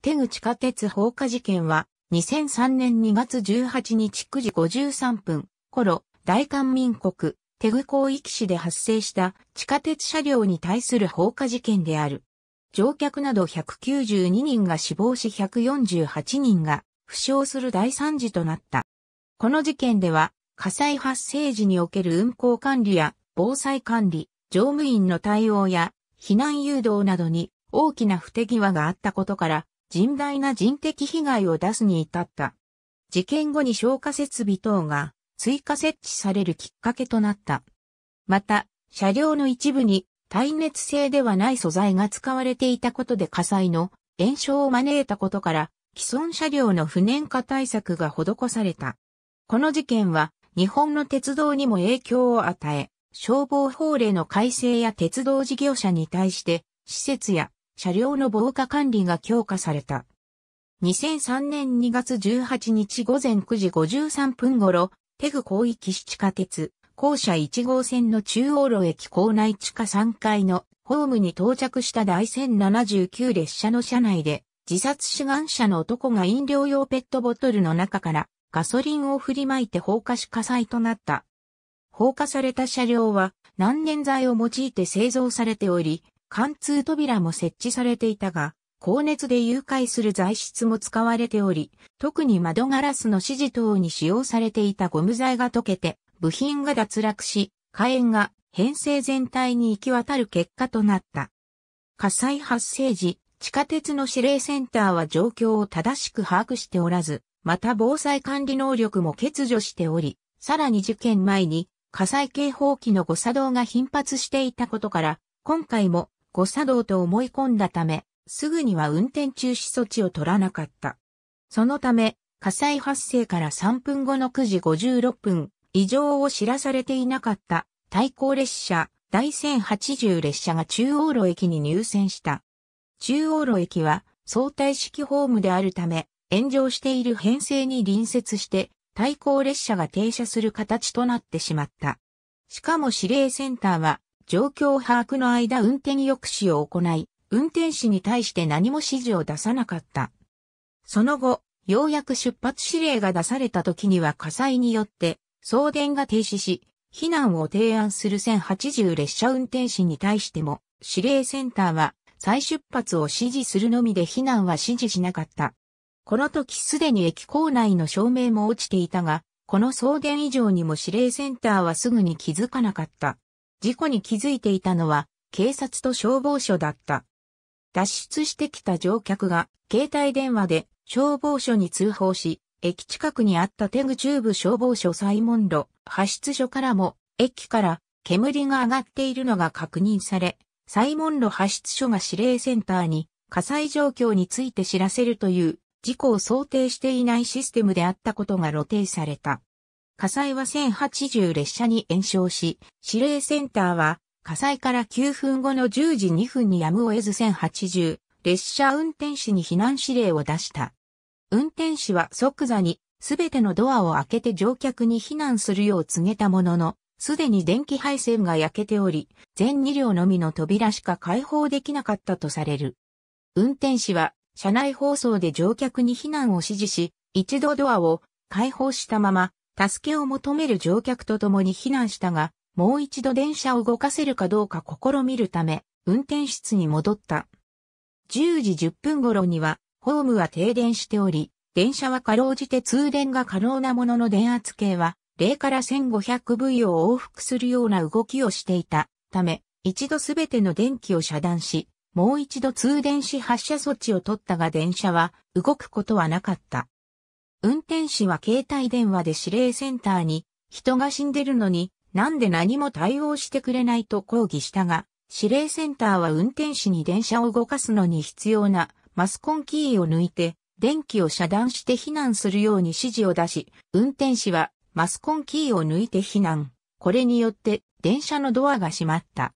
手口下鉄放火事件は、2003年2月18日9時53分頃、大韓民国、テグ広域市で発生した地下鉄車両に対する放火事件である。乗客など192人が死亡し148人が負傷する大惨事となった。この事件では、火災発生時における運行管理や防災管理、乗務員の対応や避難誘導などに大きな不手際があったことから、甚大な人的被害を出すに至った。事件後に消火設備等が追加設置されるきっかけとなった。また、車両の一部に耐熱性ではない素材が使われていたことで火災の炎症を招いたことから、既存車両の不燃化対策が施された。この事件は日本の鉄道にも影響を与え、消防法令の改正や鉄道事業者に対して、施設や車両の防火管理が強化された。2003年2月18日午前9時53分頃、テグ広域市地下鉄、校舎1号線の中央路駅構内地下3階のホームに到着した第1079列車の車内で、自殺志願者の男が飲料用ペットボトルの中からガソリンを振りまいて放火し火災となった。放火された車両は難燃剤を用いて製造されており、貫通扉も設置されていたが、高熱で誘拐する材質も使われており、特に窓ガラスの指示等に使用されていたゴム材が溶けて、部品が脱落し、火炎が編成全体に行き渡る結果となった。火災発生時、地下鉄の指令センターは状況を正しく把握しておらず、また防災管理能力も欠如しており、さらに事件前に火災警報器の誤作動が頻発していたことから、今回も誤作動と思い込んだため、すぐには運転中止措置を取らなかった。そのため、火災発生から3分後の9時56分、異常を知らされていなかった対向列車第1080列車が中央路駅に入線した。中央路駅は相対式ホームであるため、炎上している編成に隣接して対向列車が停車する形となってしまった。しかも指令センターは状況把握の間運転抑止を行い、運転士に対して何も指示を出さなかった。その後、ようやく出発指令が出された時には火災によって送電が停止し、避難を提案する1080列車運転士に対しても、指令センターは再出発を指示するのみで避難は指示しなかった。この時すでに駅構内の照明も落ちていたが、この送電以上にも指令センターはすぐに気づかなかった。事故に気づいていたのは警察と消防署だった。脱出してきた乗客が携帯電話で消防署に通報し、駅近くにあったテグー部消防署サイモンロ派出所からも駅から煙が上がっているのが確認され、サイモンロ派出所が指令センターに火災状況について知らせるという事故を想定していないシステムであったことが露呈された。火災は1080列車に延焼し、指令センターは火災から9分後の10時2分にやむを得ず1080列車運転士に避難指令を出した。運転士は即座にすべてのドアを開けて乗客に避難するよう告げたものの、すでに電気配線が焼けており、全2両のみの扉しか開放できなかったとされる。運転士は、車内放送で乗客に避難を指示し、一度ドアを開放したまま、助けを求める乗客と共に避難したが、もう一度電車を動かせるかどうか試みるため、運転室に戻った。10時10分頃には、ホームは停電しており、電車はかろうじて通電が可能なものの電圧計は、0から 1500V を往復するような動きをしていたため、一度すべての電気を遮断し、もう一度通電し発射措置を取ったが電車は動くことはなかった。運転士は携帯電話で指令センターに、人が死んでるのに、なんで何も対応してくれないと抗議したが、指令センターは運転士に電車を動かすのに必要なマスコンキーを抜いて、電気を遮断して避難するように指示を出し、運転士はマスコンキーを抜いて避難。これによって電車のドアが閉まった。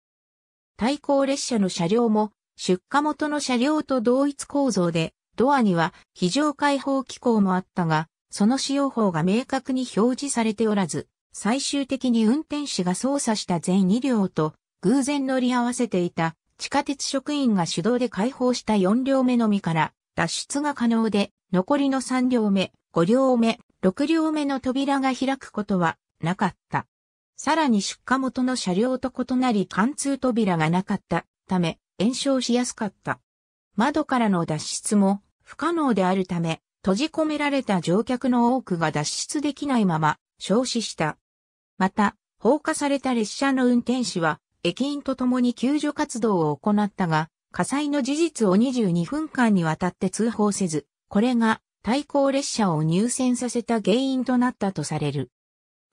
対向列車の車両も出荷元の車両と同一構造でドアには非常開放機構もあったが、その使用法が明確に表示されておらず、最終的に運転士が操作した全2両と偶然乗り合わせていた地下鉄職員が手動で開放した4両目のみから脱出が可能で、残りの3両目、5両目、6両目の扉が開くことはなかった。さらに出火元の車両と異なり貫通扉がなかったため、延焼しやすかった。窓からの脱出も不可能であるため、閉じ込められた乗客の多くが脱出できないまま、消死した。また、放火された列車の運転士は、駅員と共に救助活動を行ったが、火災の事実を22分間にわたって通報せず、これが対向列車を入線させた原因となったとされる。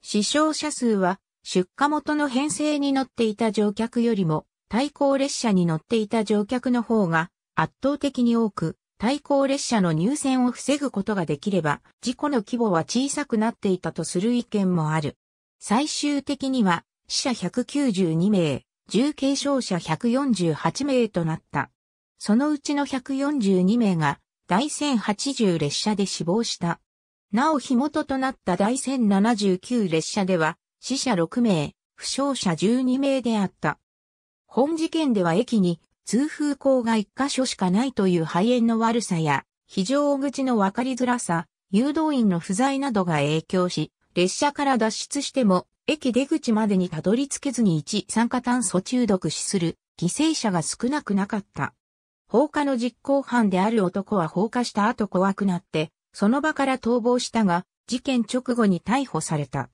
死傷者数は出火元の編成に乗っていた乗客よりも対向列車に乗っていた乗客の方が圧倒的に多く、対向列車の入線を防ぐことができれば、事故の規模は小さくなっていたとする意見もある。最終的には、死者192名、重軽傷者148名となった。そのうちの142名が、第1080列車で死亡した。なお火元となった第1079列車では、死者6名、負傷者12名であった。本事件では駅に通風口が一箇所しかないという肺炎の悪さや、非常口の分かりづらさ、誘導員の不在などが影響し、列車から脱出しても、駅出口までにたどり着けずに一酸化炭素中毒死する犠牲者が少なくなかった。放火の実行犯である男は放火した後怖くなって、その場から逃亡したが、事件直後に逮捕された。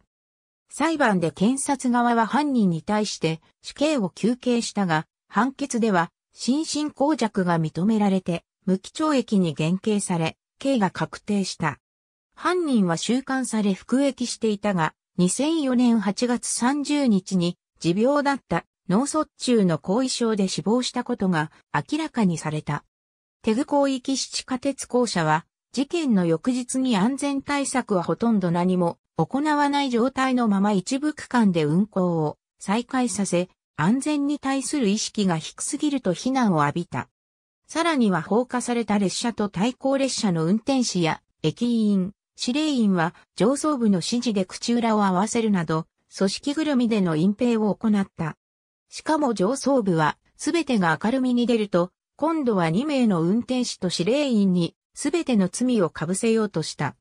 裁判で検察側は犯人に対して死刑を求刑したが、判決では心身耗弱が認められて、無期懲役に減刑され、刑が確定した。犯人は収監され服役していたが、2004年8月30日に持病だった脳卒中の後遺症で死亡したことが明らかにされた。テグ広域七地下鉄校舎は、事件の翌日に安全対策はほとんど何も行わない状態のまま一部区間で運行を再開させ、安全に対する意識が低すぎると非難を浴びた。さらには放火された列車と対抗列車の運転士や駅員、司令員は上層部の指示で口裏を合わせるなど、組織ぐるみでの隠蔽を行った。しかも上層部は、すべてが明るみに出ると、今度は2名の運転士と司令員に、すべての罪を被せようとした。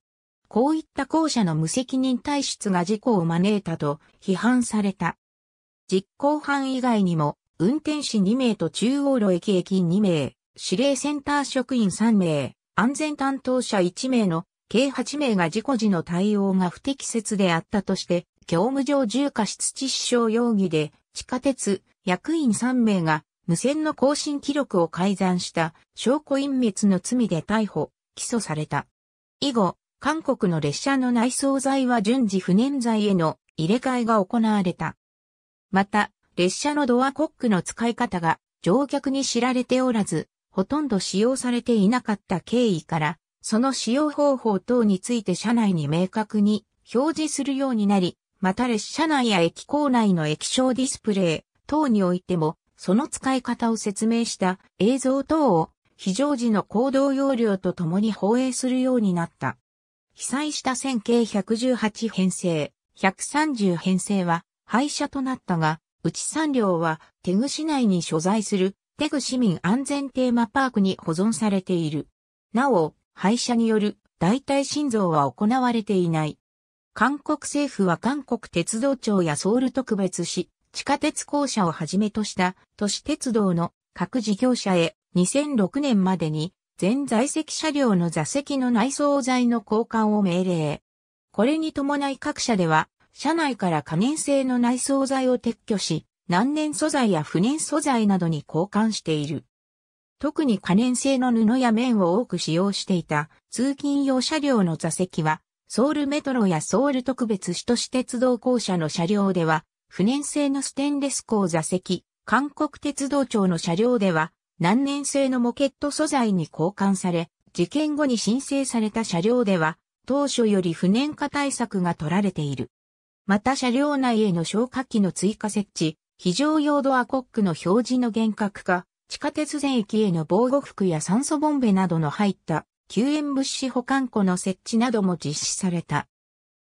こういった校舎の無責任体質が事故を招いたと批判された。実行犯以外にも、運転士2名と中央路駅駅2名、指令センター職員3名、安全担当者1名の計8名が事故時の対応が不適切であったとして、業務上重過失致死傷容疑で、地下鉄、役員3名が無線の更新記録を改ざんした証拠隠滅の罪で逮捕、起訴された。以後、韓国の列車の内装材は順次不燃材への入れ替えが行われた。また、列車のドアコックの使い方が乗客に知られておらず、ほとんど使用されていなかった経緯から、その使用方法等について車内に明確に表示するようになり、また列車内や駅構内の液晶ディスプレイ等においても、その使い方を説明した映像等を非常時の行動要領とともに放映するようになった。被災した1918編成、130編成は廃車となったが、内3両はテグ市内に所在するテグ市民安全テーマパークに保存されている。なお、廃車による代替心臓は行われていない。韓国政府は韓国鉄道庁やソウル特別市、地下鉄公社をはじめとした都市鉄道の各事業者へ2006年までに全在籍車両の座席の内装材の交換を命令。これに伴い各社では車内から可燃性の内装材を撤去し、難燃素材や不燃素材などに交換している。特に可燃性の布や綿を多く使用していた通勤用車両の座席は、ソウルメトロやソウル特別市都市鉄道公社の車両では、不燃性のステンレス鋼座席、韓国鉄道庁の車両では、難燃性のモケット素材に交換され、事件後に申請された車両では、当初より不燃化対策が取られている。また車両内への消火器の追加設置、非常用ドアコックの表示の厳格化、地下鉄全駅への防護服や酸素ボンベなどの入った救援物資保管庫の設置なども実施された。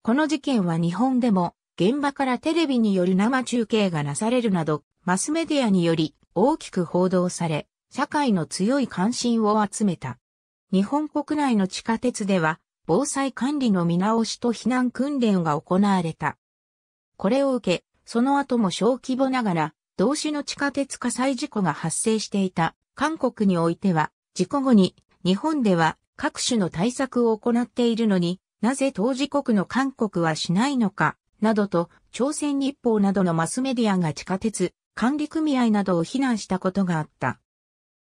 この事件は日本でも現場からテレビによる生中継がなされるなどマスメディアにより大きく報道され、社会の強い関心を集めた。日本国内の地下鉄では防災管理の見直しと避難訓練が行われた。これを受け、その後も小規模ながら、同種の地下鉄火災事故が発生していた韓国においては、事故後に日本では各種の対策を行っているのに、なぜ当事国の韓国はしないのか、などと、朝鮮日報などのマスメディアが地下鉄、管理組合などを非難したことがあった。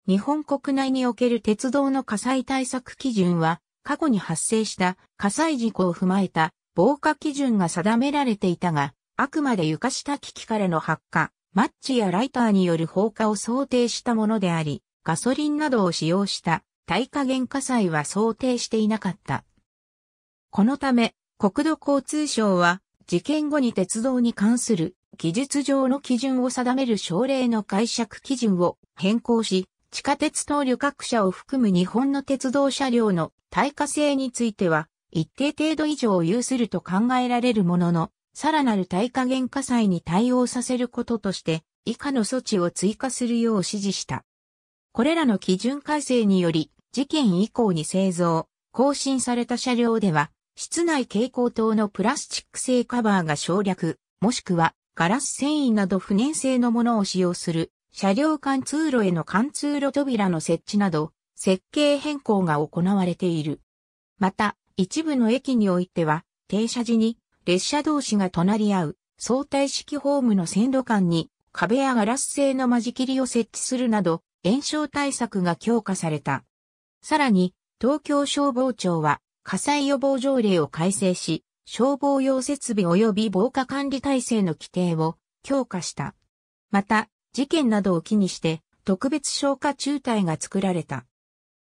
日本国内における鉄道の火災対策基準は、過去に発生した火災事故を踏まえた防火基準が定められていたが、あくまで床下機器からの発火、マッチやライターによる放火を想定したものであり、ガソリンなどを使用した耐火原火災は想定していなかった。このため、国土交通省は、事件後に鉄道に関する技術上の基準を定める省令の解釈基準を変更し、地下鉄等旅客車を含む日本の鉄道車両の耐火性については、一定程度以上を有すると考えられるものの、さらなる耐火原火災に対応させることとして、以下の措置を追加するよう指示した。これらの基準改正により、事件以降に製造、更新された車両では、室内蛍光灯のプラスチック製カバーが省略、もしくはガラス繊維など不燃性のものを使用する、車両間通路への貫通路扉の設置など、設計変更が行われている。また、一部の駅においては、停車時に列車同士が隣り合う相対式ホームの線路間に壁やガラス製の間仕切りを設置するなど炎症対策が強化された。さらに東京消防庁は火災予防条例を改正し消防用設備及び防火管理体制の規定を強化した。また事件などを機にして特別消火中隊が作られた。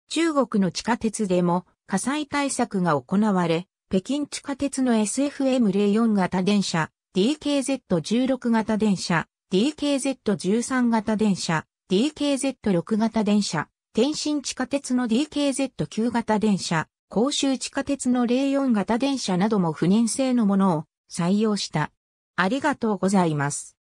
中国の地下鉄でも火災対策が行われ、北京地下鉄の SFM04 型電車、DKZ16 型電車、DKZ13 型電車、DKZ6 型電車、天津地下鉄の DKZ9 型電車、公衆地下鉄の04型電車なども不燃性のものを採用した。ありがとうございます。